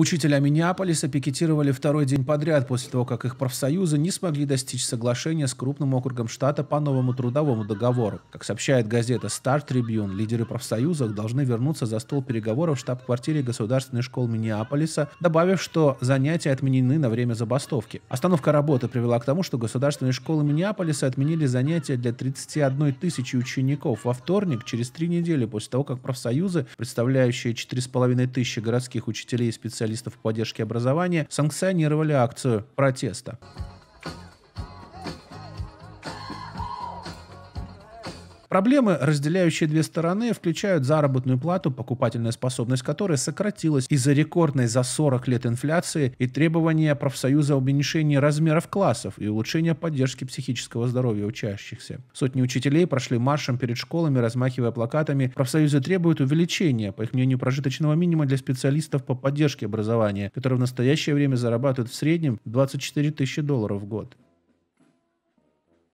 Учителя Миннеаполиса пикетировали второй день подряд после того, как их профсоюзы не смогли достичь соглашения с крупным округом штата по новому трудовому договору. Как сообщает газета Star Tribune, лидеры профсоюзов должны вернуться за стол переговоров в штаб-квартире Государственной школы Миннеаполиса, добавив, что занятия отменены на время забастовки. Остановка работы привела к тому, что государственные школы Миннеаполиса отменили занятия для 31 тысячи учеников во вторник, через три недели после того, как профсоюзы, представляющие 4,5 тысячи городских учителей и специалистов, специалистов поддержке образования санкционировали акцию протеста. Проблемы, разделяющие две стороны, включают заработную плату, покупательная способность которой сократилась из-за рекордной за 40 лет инфляции и требования профсоюза об уменьшении размеров классов и улучшения поддержки психического здоровья учащихся. Сотни учителей прошли маршем перед школами, размахивая плакатами «Профсоюзы требуют увеличения, по их мнению, прожиточного минимума для специалистов по поддержке образования, которые в настоящее время зарабатывают в среднем 24 тысячи долларов в год».